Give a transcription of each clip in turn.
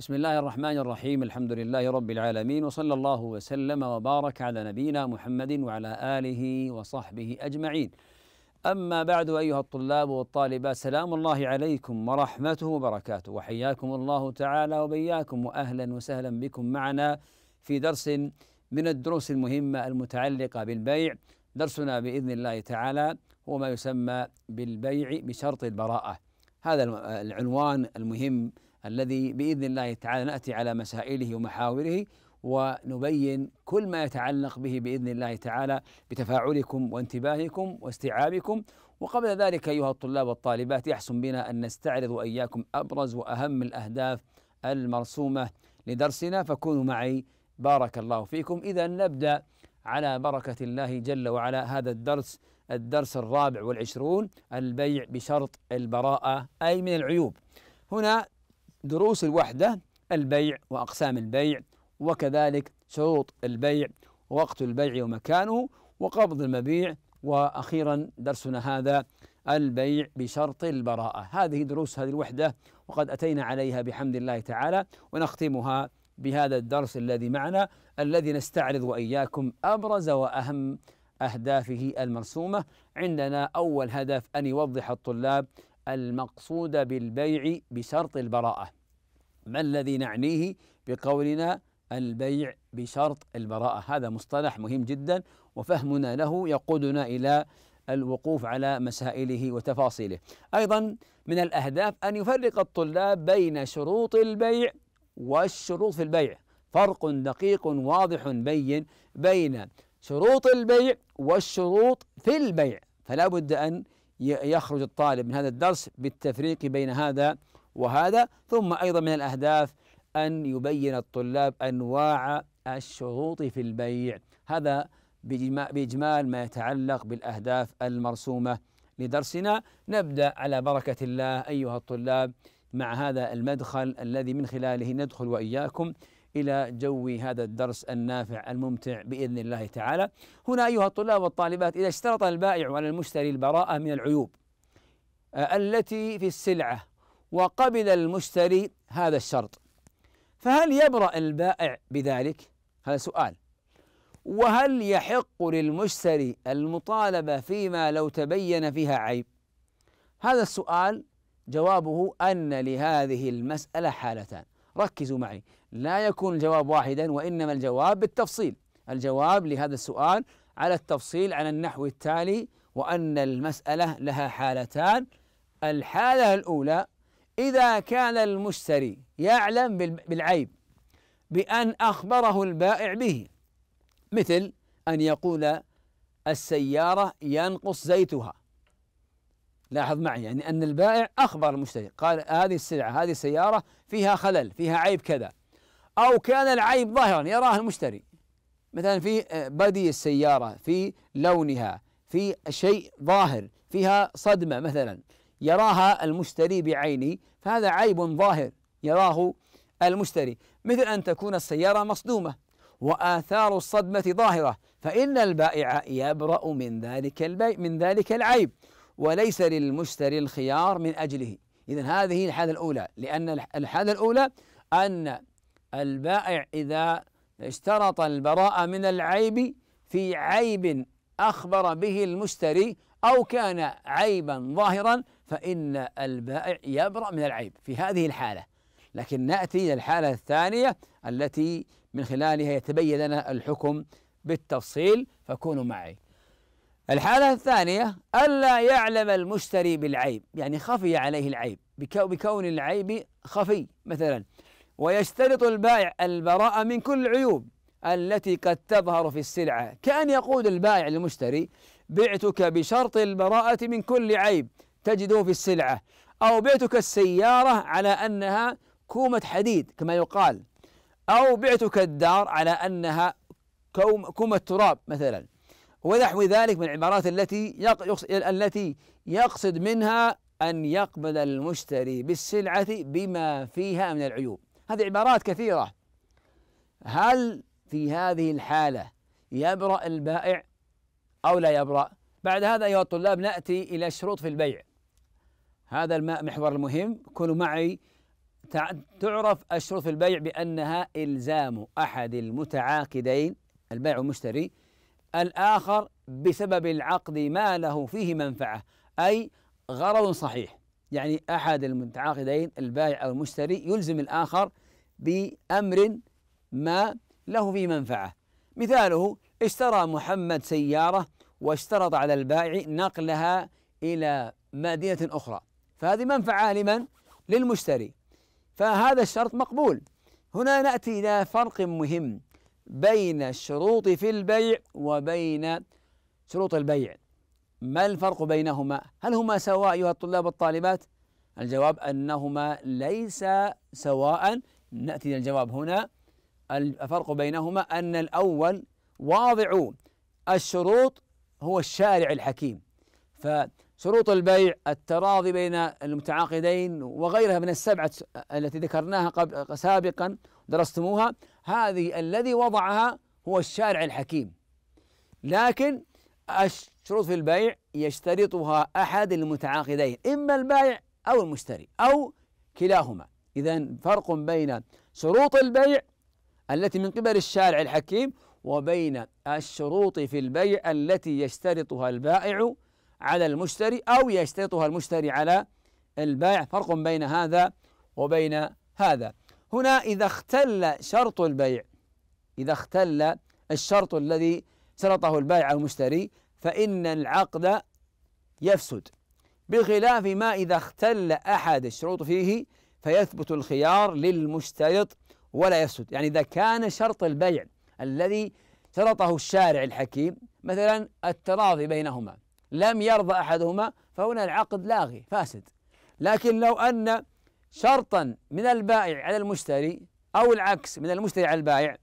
بسم الله الرحمن الرحيم الحمد لله رب العالمين وصلى الله وسلم وبارك على نبينا محمد وعلى اله وصحبه اجمعين. اما بعد ايها الطلاب والطالبات سلام الله عليكم ورحمته وبركاته وحياكم الله تعالى وبياكم واهلا وسهلا بكم معنا في درس من الدروس المهمه المتعلقه بالبيع درسنا باذن الله تعالى هو ما يسمى بالبيع بشرط البراءه هذا العنوان المهم الذي باذن الله تعالى ناتي على مسائله ومحاوره ونبين كل ما يتعلق به باذن الله تعالى بتفاعلكم وانتباهكم واستيعابكم وقبل ذلك ايها الطلاب والطالبات يحسن بنا ان نستعرض اياكم ابرز واهم الاهداف المرسومه لدرسنا فكونوا معي بارك الله فيكم اذا نبدا على بركه الله جل وعلا هذا الدرس الدرس الرابع والعشرون البيع بشرط البراءه اي من العيوب هنا دروس الوحدة البيع وأقسام البيع وكذلك شروط البيع ووقت البيع ومكانه وقبض المبيع وأخيرا درسنا هذا البيع بشرط البراءة هذه دروس هذه الوحدة وقد أتينا عليها بحمد الله تعالى ونختمها بهذا الدرس الذي معنا الذي نستعرض وإياكم أبرز وأهم أهدافه المرسومة عندنا أول هدف أن يوضح الطلاب المقصود بالبيع بشرط البراءة ما الذي نعنيه بقولنا البيع بشرط البراءة هذا مصطلح مهم جدا وفهمنا له يقودنا إلى الوقوف على مسائله وتفاصيله أيضا من الأهداف أن يفرق الطلاب بين شروط البيع والشروط في البيع فرق دقيق واضح بين بين شروط البيع والشروط في البيع فلا بد أن يخرج الطالب من هذا الدرس بالتفريق بين هذا وهذا ثم أيضا من الأهداف أن يبين الطلاب أنواع الشروط في البيع هذا بإجمال ما يتعلق بالأهداف المرسومة لدرسنا نبدأ على بركة الله أيها الطلاب مع هذا المدخل الذي من خلاله ندخل وإياكم الى جو هذا الدرس النافع الممتع باذن الله تعالى. هنا ايها الطلاب والطالبات اذا اشترط البائع على المشتري البراءه من العيوب آه، التي في السلعه وقبل المشتري هذا الشرط فهل يبرأ البائع بذلك؟ هذا سؤال وهل يحق للمشتري المطالبة فيما لو تبين فيها عيب؟ هذا السؤال جوابه أن لهذه المسألة حالتان ركزوا معي لا يكون الجواب واحدا وإنما الجواب بالتفصيل الجواب لهذا السؤال على التفصيل على النحو التالي وأن المسألة لها حالتان الحالة الأولى إذا كان المشتري يعلم بالعيب بأن أخبره البائع به مثل أن يقول السيارة ينقص زيتها لاحظ معي يعني أن البائع أخبر المشتري قال هذه السلعة هذه السيارة فيها خلل فيها عيب كذا أو كان العيب ظاهرا يراه المشتري مثلا في آه، بدي السيارة في لونها في شيء ظاهر فيها صدمة مثلا يراها المشتري بعينه فهذا عيب ظاهر يراه المشتري مثل أن تكون السيارة مصدومة وآثار الصدمة ظاهرة فإن البائع يبرأ من ذلك البيع من ذلك العيب وليس للمشتري الخيار من أجله إذا هذه الحالة الأولى لأن الحالة الأولى أن البائع إذا اشترط البراءة من العيب في عيب أخبر به المشتري أو كان عيبا ظاهرا فإن البائع يبرأ من العيب في هذه الحالة لكن نأتي إلى الحالة الثانية التي من خلالها يتبين لنا الحكم بالتفصيل فكونوا معي الحالة الثانية ألا يعلم المشتري بالعيب يعني خفي عليه العيب بكون العيب خفي مثلا ويشترط البائع البراءة من كل العيوب التي قد تظهر في السلعة كأن يقول البائع للمشتري بعتك بشرط البراءة من كل عيب تجده في السلعة أو بعتك السيارة على أنها كومة حديد كما يقال أو بعتك الدار على أنها كومة تراب مثلا ونحو ذلك من العبارات التي التي يقصد منها أن يقبل المشتري بالسلعة بما فيها من العيوب هذه عبارات كثيرة هل في هذه الحالة يبرأ البائع أو لا يبرأ بعد هذا أيها الطلاب نأتي إلى الشروط في البيع هذا المحور المهم كونوا معي تعرف الشروط في البيع بأنها إلزام أحد المتعاقدين البائع والمشتري الآخر بسبب العقد ما له فيه منفعة أي غرض صحيح يعني أحد المتعاقدين البائع أو المشتري يلزم الآخر بأمر ما له فيه منفعة مثاله اشترى محمد سيارة واشترط على البائع نقلها إلى مدينة أخرى فهذه منفعة لمن؟ للمشتري فهذا الشرط مقبول هنا نأتي إلى فرق مهم بين الشروط في البيع وبين شروط البيع ما الفرق بينهما هل هما سواء أيها الطلاب والطالبات الجواب أنهما ليس سواء نأتي الجواب هنا الفرق بينهما أن الأول واضع الشروط هو الشارع الحكيم فشروط البيع التراضي بين المتعاقدين وغيرها من السبعة التي ذكرناها قبل سابقا درستموها هذه الذي وضعها هو الشارع الحكيم لكن الشروط في البيع يشترطها أحد المتعاقدين إما البائع أو المشتري أو كلاهما إذا فرق بين شروط البيع التي من قبل الشارع الحكيم وبين الشروط في البيع التي يشترطها البائع على المشتري أو يشترطها المشتري على البائع فرق بين هذا وبين هذا هنا إذا اختل شرط البيع إذا اختل الشرط الذي شرطه البائع أو المشتري فإن العقد يفسد بخلاف ما إذا اختل أحد الشروط فيه فيثبت الخيار للمشترط ولا يفسد يعني إذا كان شرط البيع الذي شرطه الشارع الحكيم مثلا التراضي بينهما لم يرضى أحدهما فهنا العقد لاغي فاسد لكن لو أن شرطا من البائع على المشتري أو العكس من المشتري على البائع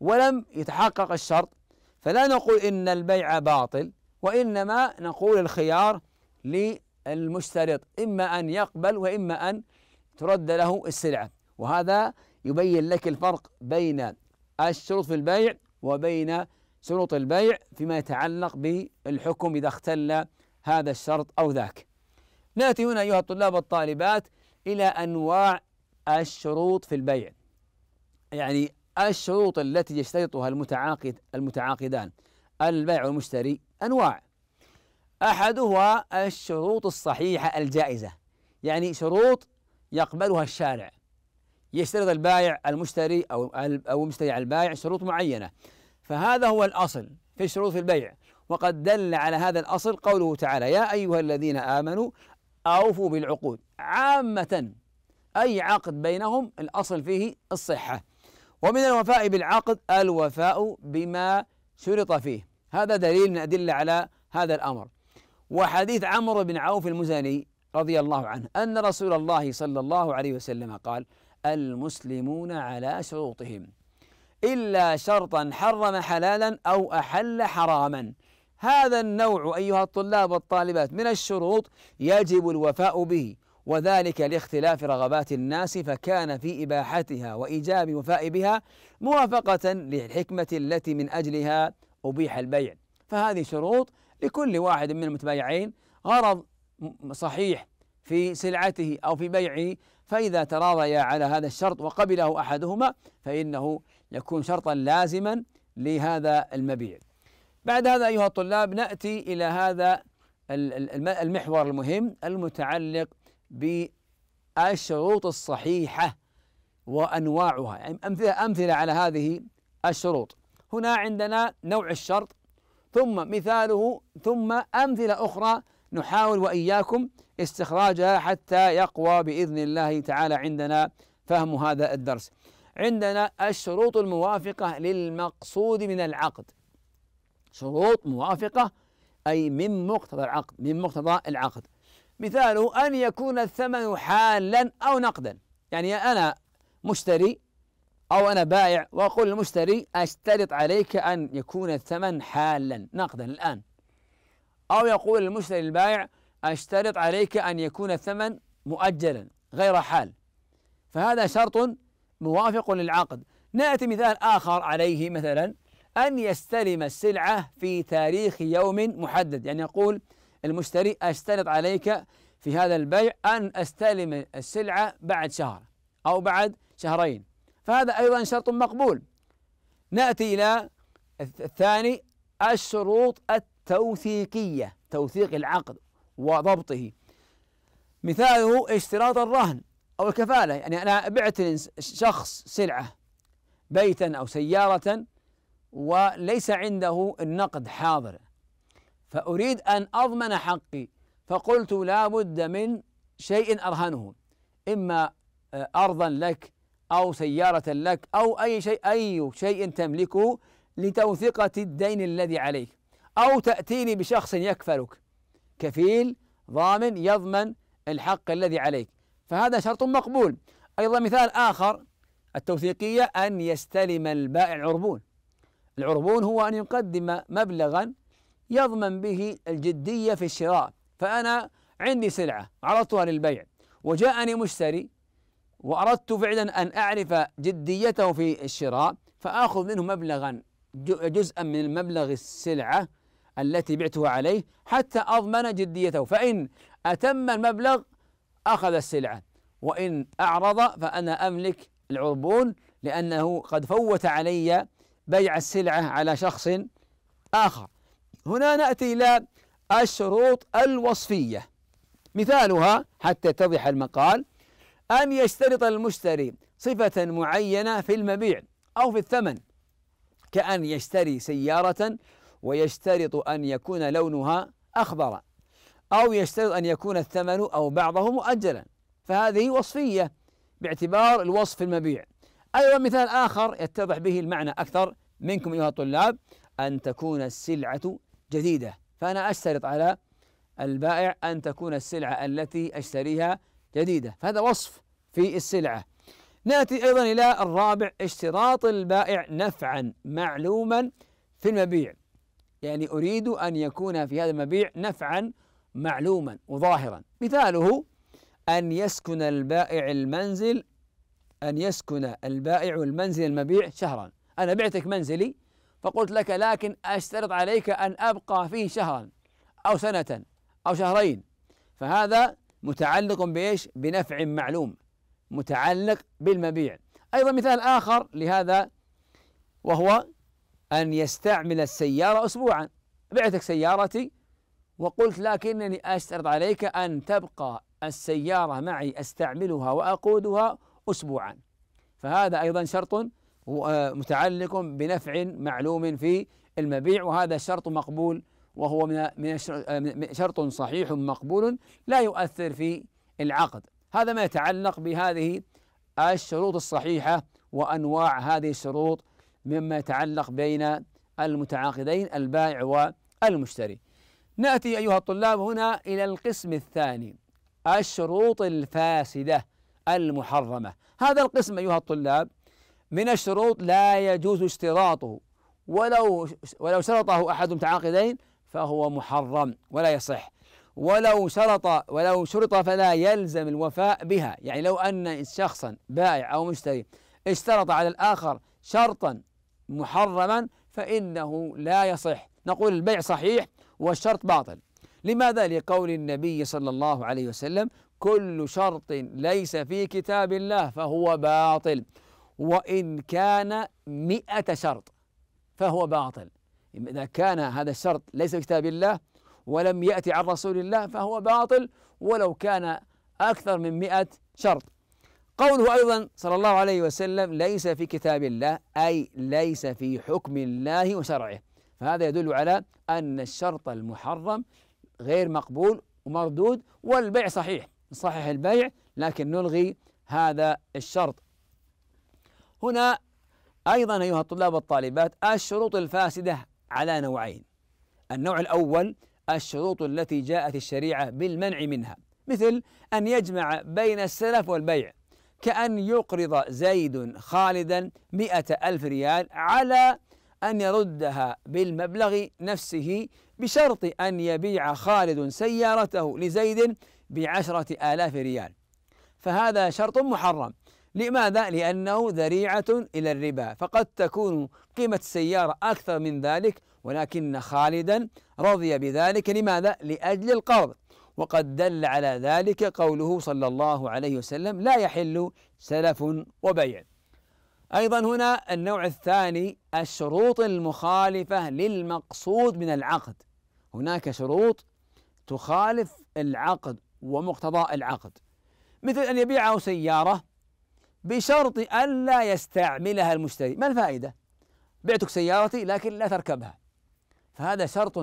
ولم يتحقق الشرط فلا نقول إن البيع باطل وإنما نقول الخيار للمشترط إما أن يقبل وإما أن ترد له السلعة وهذا يبين لك الفرق بين الشروط في البيع وبين شروط البيع فيما يتعلق بالحكم إذا اختل هذا الشرط أو ذاك ناتي هنا أيها الطلاب والطالبات إلى أنواع الشروط في البيع يعني الشروط التي يشترطها المتعاقد المتعاقدان البيع والمشتري أنواع أحدها الشروط الصحيحة الجائزة يعني شروط يقبلها الشارع يشترط البائع المشتري أو أو المشتري على البائع شروط معينة فهذا هو الأصل في الشروط في البيع وقد دل على هذا الأصل قوله تعالى يا أيها الذين آمنوا أوفوا بالعقود عامة أي عقد بينهم الأصل فيه الصحة ومن الوفاء بالعقد الوفاء بما شرط فيه هذا دليل من أدلة على هذا الأمر وحديث عمرو بن عوف المزني رضي الله عنه أن رسول الله صلى الله عليه وسلم قال المسلمون على شروطهم إلا شرطا حرم حلالا أو أحل حراما هذا النوع أيها الطلاب والطالبات من الشروط يجب الوفاء به وذلك لاختلاف رغبات الناس فكان في إباحتها وإيجاب وفاء بها موافقة للحكمة التي من أجلها أبيح البيع فهذه شروط لكل واحد من المتبايعين غرض صحيح في سلعته أو في بيعه فإذا تراضيا على هذا الشرط وقبله أحدهما فإنه يكون شرطا لازما لهذا المبيع بعد هذا أيها الطلاب نأتي إلى هذا المحور المهم المتعلق بالشروط الصحيحة وأنواعها يعني أمثلة, على هذه الشروط هنا عندنا نوع الشرط ثم مثاله ثم أمثلة أخرى نحاول وإياكم استخراجها حتى يقوى بإذن الله تعالى عندنا فهم هذا الدرس عندنا الشروط الموافقة للمقصود من العقد شروط موافقة أي من مقتضى العقد من مقتضى العقد مثاله أن يكون الثمن حالا أو نقدا يعني أنا مشتري أو أنا بائع وأقول للمشتري أشترط عليك أن يكون الثمن حالا نقدا الآن أو يقول المشتري البائع أشترط عليك أن يكون الثمن مؤجلا غير حال فهذا شرط موافق للعقد نأتي مثال آخر عليه مثلا أن يستلم السلعة في تاريخ يوم محدد يعني يقول المشتري أشترط عليك في هذا البيع أن أستلم السلعة بعد شهر أو بعد شهرين فهذا أيضا شرط مقبول نأتي إلى الثاني الشروط التوثيقية توثيق العقد وضبطه مثاله اشتراط الرهن أو الكفالة يعني أنا بعت شخص سلعة بيتا أو سيارة وليس عنده النقد حاضر فأريد أن أضمن حقي فقلت لا بد من شيء أرهنه إما آه، أرضا لك أو سيارة لك أو أي شيء أي شيء تملكه لتوثقة الدين الذي عليك أو تأتيني بشخص يكفلك كفيل ضامن يضمن الحق الذي عليك فهذا شرط مقبول أيضا مثال آخر التوثيقية أن يستلم البائع العربون العربون هو أن يقدم مبلغا يضمن به الجدية في الشراء فأنا عندي سلعة عرضتها للبيع وجاءني مشتري وأردت فعلا أن أعرف جديته في الشراء فآخذ منه مبلغا جزءا من المبلغ السلعة التي بعتها عليه حتى أضمن جديته فإن أتم المبلغ أخذ السلعة وإن أعرض فأنا أملك العربون لأنه قد فوت علي بيع السلعة على شخص آخر هنا نأتي إلى الشروط الوصفية مثالها حتى يتضح المقال أن يشترط المشتري صفة معينة في المبيع أو في الثمن كأن يشتري سيارة ويشترط أن يكون لونها أخضر أو يشترط أن يكون الثمن أو بعضه مؤجلا فهذه وصفية باعتبار الوصف المبيع أيضا مثال آخر يتضح به المعنى أكثر منكم أيها الطلاب أن تكون السلعة جديدة فأنا أشترط على البائع أن تكون السلعة التي أشتريها جديدة فهذا وصف في السلعة ناتي أيضا إلى الرابع اشتراط البائع نفعا معلوما في المبيع يعني أريد أن يكون في هذا المبيع نفعا معلوما وظاهرا مثاله أن يسكن البائع المنزل أن يسكن البائع المنزل المبيع شهرا أنا بعتك منزلي فقلت لك لكن أشترط عليك أن أبقى فيه شهرا أو سنة أو شهرين فهذا متعلق بإيش بنفع معلوم متعلق بالمبيع أيضا مثال آخر لهذا وهو أن يستعمل السيارة أسبوعا بعتك سيارتي وقلت لكنني أشترط عليك أن تبقى السيارة معي أستعملها وأقودها أسبوعا فهذا أيضا شرط آه، متعلق بنفع معلوم في المبيع وهذا شرط مقبول وهو آه، من من شرط صحيح مقبول لا يؤثر في العقد هذا ما يتعلق بهذه الشروط الصحيحة وأنواع هذه الشروط مما يتعلق بين المتعاقدين البائع والمشتري نأتي أيها الطلاب هنا إلى القسم الثاني الشروط الفاسدة المحرمة هذا القسم أيها الطلاب من الشروط لا يجوز اشتراطه ولو ولو شرطه أحد المتعاقدين فهو محرم ولا يصح ولو شرط ولو شرط فلا يلزم الوفاء بها يعني لو أن شخصا بائع أو مشتري اشترط على الآخر شرطا محرما فإنه لا يصح نقول البيع صحيح والشرط باطل لماذا لقول النبي صلى الله عليه وسلم كل شرط ليس في كتاب الله فهو باطل وإن كان مئة شرط فهو باطل إذا كان هذا الشرط ليس في كتاب الله ولم يأتي عن رسول الله فهو باطل ولو كان أكثر من مئة شرط قوله أيضا صلى الله عليه وسلم ليس في كتاب الله أي ليس في حكم الله وشرعه فهذا يدل على أن الشرط المحرم غير مقبول ومردود والبيع صحيح نصحح البيع لكن نلغي هذا الشرط هنا أيضا أيها الطلاب والطالبات الشروط الفاسدة على نوعين النوع الأول الشروط التي جاءت الشريعة بالمنع منها مثل أن يجمع بين السلف والبيع كأن يقرض زيد خالدا مئة ألف ريال على أن يردها بالمبلغ نفسه بشرط أن يبيع خالد سيارته لزيد بعشرة آلاف ريال فهذا شرط محرم لماذا؟ لأنه ذريعة إلى الربا فقد تكون قيمة السيارة أكثر من ذلك ولكن خالدا رضي بذلك لماذا؟ لأجل القرض وقد دل على ذلك قوله صلى الله عليه وسلم لا يحل سلف وبيع أيضا هنا النوع الثاني الشروط المخالفة للمقصود من العقد هناك شروط تخالف العقد ومقتضى العقد مثل أن يبيعه سيارة بشرط ألا يستعملها المشتري ما الفائدة؟ بعتك سيارتي لكن لا تركبها فهذا شرط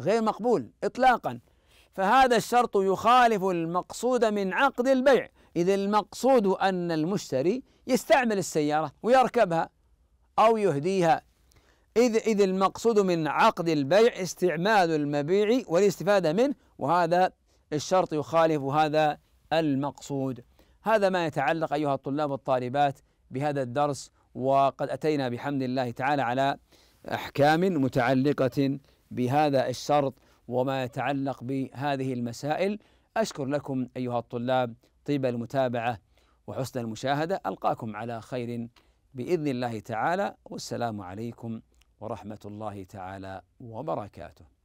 غير مقبول إطلاقا فهذا الشرط يخالف المقصود من عقد البيع إذ المقصود أن المشتري يستعمل السيارة ويركبها أو يهديها إذ إذ المقصود من عقد البيع استعمال المبيع والاستفادة منه وهذا الشرط يخالف هذا المقصود هذا ما يتعلق أيها الطلاب والطالبات بهذا الدرس وقد أتينا بحمد الله تعالى على أحكام متعلقة بهذا الشرط وما يتعلق بهذه المسائل أشكر لكم أيها الطلاب طيب المتابعة وحسن المشاهدة ألقاكم على خير بإذن الله تعالى والسلام عليكم ورحمة الله تعالى وبركاته